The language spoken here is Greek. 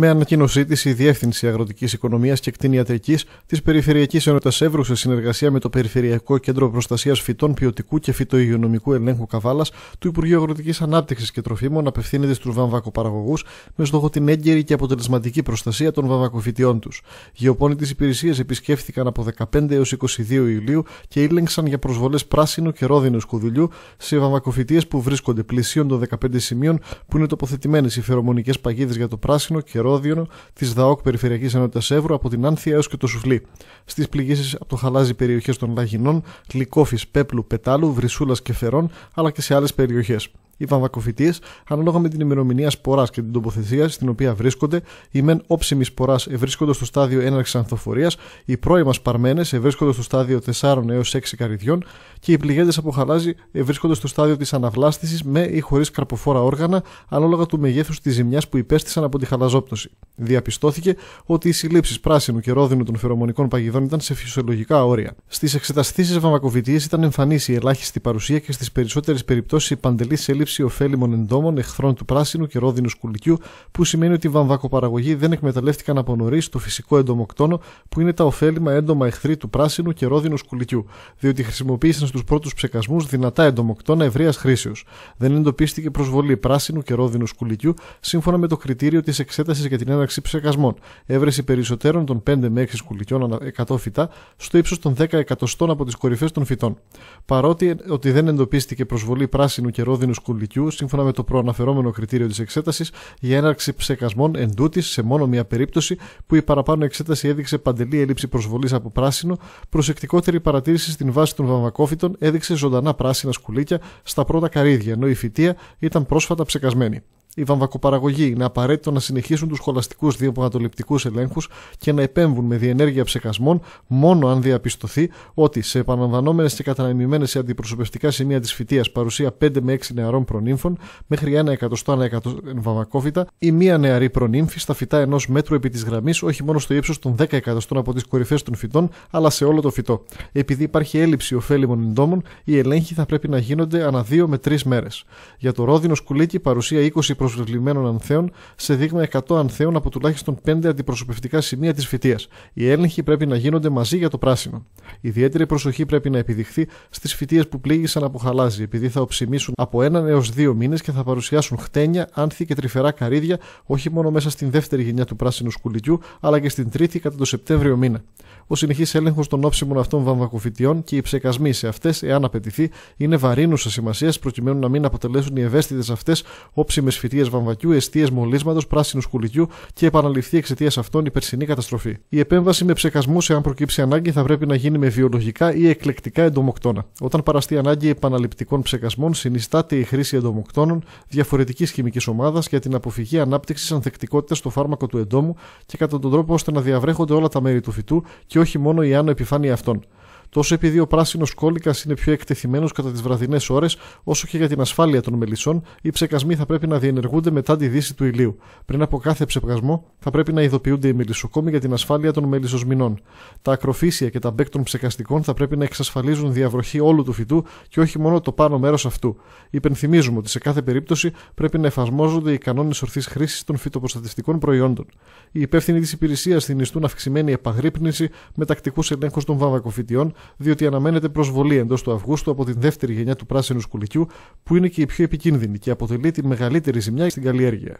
Με ανακοίνωσή της, η Διεύθυνση Αγροτικής Οικονομίας και Κτηνιατρικής της Περιφερειακής Ενότητας Εύρου σε συνεργασία με το Περιφερειακό Κέντρο Προστασίας Φυτών Ποιοτικού και Φυτοϊγειονομικού Ελέγχου Καβάλας του Υπουργείου Αγροτικής Ανάπτυξης και Τροφίμων απευθύνεται στους βαμβακοπαραγωγούς με στόχο την έγκαιρη και αποτελεσματική προστασία των βαμβακοφυτιών τους. Γεωπόνοι τη υπηρεσία επισκέφθηκαν από 15 έω 22 Ιουλίου και ήλεγξαν για προσβολές πράσινου και ρόδινου σκουδουλιού σε βαμβακοφυτίες που βρίσκονται πλησίων των 15 σημείων που είναι τοποθετημένες οι φερομονικές παγίδες για το πράσινο και της ΔΑΟΚ Περιφερειακής Ενότητας Εύρου από την Άνθια έως και το Σουφλί. Στις πληγήσεις από το χαλάζι περιοχές των Λαγινών, Λυκόφης, Πέπλου, Πετάλου, Βρυσούλας και Φερών, αλλά και σε άλλες περιοχές. Οι βαμβακοφυτίε, ανάλογα με την ημερομηνία σποράς και την τοποθεσία στην οποία βρίσκονται, οι μεν όψιμοι σποράς ευρίσκονται στο στάδιο έναρξης ανθοφορίας, οι πρώιμα σπαρμένε ευρίσκονται στο στάδιο 4 έω 6 καριδιών και οι πληγέντες από χαλάζι ευρίσκονται στο στάδιο της αναβλάστησης με ή χωρίς καρποφόρα όργανα, ανάλογα του μεγέθους της ζημιάς που υπέστησαν από τη χαλαζόπτωση. Διαπιστώθηκε ότι οι συλλήψεις πράσινου και ρόδινου των φερομονικών παγιδών ήταν σε φυσιολογικά όρια. Στις εξεταστήσεις βαμβακοβιτίες ήταν εμφανής η ελάχιστη παρουσία και στις περισσότερες περιπτώσεις η παντελή έλλειψη ωφέλιμων εντόμων εχθρών του πράσινου και ρόδινου σκουλικιού, που σημαίνει ότι οι βαμβακοπαραγωγοί δεν εκμεταλλεύτηκαν από νωρίς το φυσικό εντομοκτόνο που είναι τα ωφέλιμα έντομα εχθροί του πράσινου και ρόδινου σκουλικιού, διότι χρησιμοποίησαν στους πρώτους ψεκασμούς δυνατά εντομοκτόνα ευρείας χρήσεως. Δεν εντοπίστηκε προσβολή πράσινου και ρόδινου σκουλικιού σύμφωνα με το κριτήριο της εξέτασης για την έναρξη ύπαρξη ψεκασμών. Έβρεση περισσότερων των 5 με 6 ανά 100 φυτά στο ύψος των 10 εκατοστών από τις κορυφές των φυτών. Παρότι ότι δεν εντοπίστηκε προσβολή πράσινου και ρόδινου σκουλικιού, σύμφωνα με το προαναφερόμενο κριτήριο της εξέτασης, για έναρξη ψεκασμών εντούτη σε μόνο μία περίπτωση που η παραπάνω εξέταση έδειξε παντελή έλλειψη προσβολής από πράσινο, προσεκτικότερη παρατήρηση στην βάση των βαμβακόφυτων έδειξε ζωντανά πράσινα σκουλίκια στα πρώτα καρύδια, ενώ η φυτεία ήταν πρόσφατα ψεκασμένη η βαμβακοπαραγωγή είναι απαραίτητο να συνεχίσουν τους σχολαστικούς διαπανατοληπτικού ελέγχους και να επέμβουν με διενέργεια ψεκασμών μόνο αν διαπιστωθεί ότι σε επαναλαμβανόμενες και καταναμημένε σε αντιπροσωπευτικά σημεία της φυτεία παρουσία 5 με 6 νεαρών προνύμφων μέχρι 1 εκατοστό ανά εκατοστό βαμβακόφυτα ή μία νεαρή προνύμφη στα φυτά ενός μέτρου επί της γραμμής όχι μόνο στο ύψος των 10 εκατοστών από τις κορυφές των φυτών αλλά σε όλο το φυτό. Επειδή υπάρχει έλλειψη ωφέλιμων εντόμων, οι ελέγχοι θα πρέπει να γίνονται ανά 2 με 3 μέρες. Για το ρόδινο σκουλίκι παρουσία 20 προ προσβλημένων ανθέων σε δείγμα 100 ανθέων από τουλάχιστον 5 αντιπροσωπευτικά σημεία της φυτεία. Οι έλεγχοι πρέπει να γίνονται μαζί για το πράσινο. Ιδιαίτερη προσοχή πρέπει να επιδειχθεί στις φυτείε που πλήγησαν από χαλάζι, επειδή θα οψιμήσουν από έναν έως δύο μήνες και θα παρουσιάσουν χτένια, άνθη και τρυφερά καρύδια, όχι μόνο μέσα στην δεύτερη γενιά του πράσινου σκουλικιού, αλλά και στην τρίτη κατά το Σεπτέμβριο μήνα. Ο συνεχής έλεγχος των όψιμων αυτών βαμβακοφυτιών και οι ψεκασμοί σε αυτές, εάν απαιτηθεί, είναι βαρύνουσα σημασίας προκειμένου να μην αποτελέσουν οι ευαίσθητες αυτές όψιμες φυτίες εξαιτία βαμβακιού, εστίε μολύσματος, πράσινου σκουλικιού και επαναληφθεί εξαιτίας αυτών η περσινή καταστροφή. Η επέμβαση με ψεκασμούς, εάν προκύψει ανάγκη, θα πρέπει να γίνει με βιολογικά ή εκλεκτικά εντομοκτώνα. Όταν παραστεί ανάγκη επαναληπτικών ψεκασμών, συνιστάται η χρήση εντομοκτώνων διαφορετικής χημικής ομάδας για την αποφυγή ανάπτυξης ανθεκτικότητας στο φάρμακο του εντόμου και κατά τον τρόπο ώστε να διαβρέχονται όλα τα μέρη του φυτού και όχι μόνο η άνω επιφάνεια αυτών τόσο επειδή ο πράσινος κόλικα είναι πιο εκτεθειμένος κατά τις βραδινές ώρες, όσο και για την ασφάλεια των μελισσών, οι ψεκασμοί θα πρέπει να διενεργούνται μετά τη δύση του ηλίου. Πριν από κάθε ψεκασμό, θα πρέπει να ειδοποιούνται οι μελισσοκόμοι για την ασφάλεια των μελισσοσμηνών. Τα ακροφύσια και τα μπέκ των ψεκαστικών θα πρέπει να εξασφαλίζουν διαβροχή όλου του φυτού και όχι μόνο το πάνω μέρος αυτού. Υπενθυμίζουμε ότι σε κάθε περίπτωση πρέπει να εφαρμόζονται οι κανόνες ορθής χρήσης των φυτοπροστατευτικών προϊόντων. Οι υπεύθυνοι της υπηρεσίας θυμιστούν αυξημένη επαγρύπνηση με τακτικούς ελέγχους των βαβακοφυτιών διότι αναμένεται προσβολή εντός του Αυγούστου από την δεύτερη γενιά του πράσινου σκουλικιού, που είναι και η πιο επικίνδυνη και αποτελεί τη μεγαλύτερη ζημιά στην καλλιέργεια.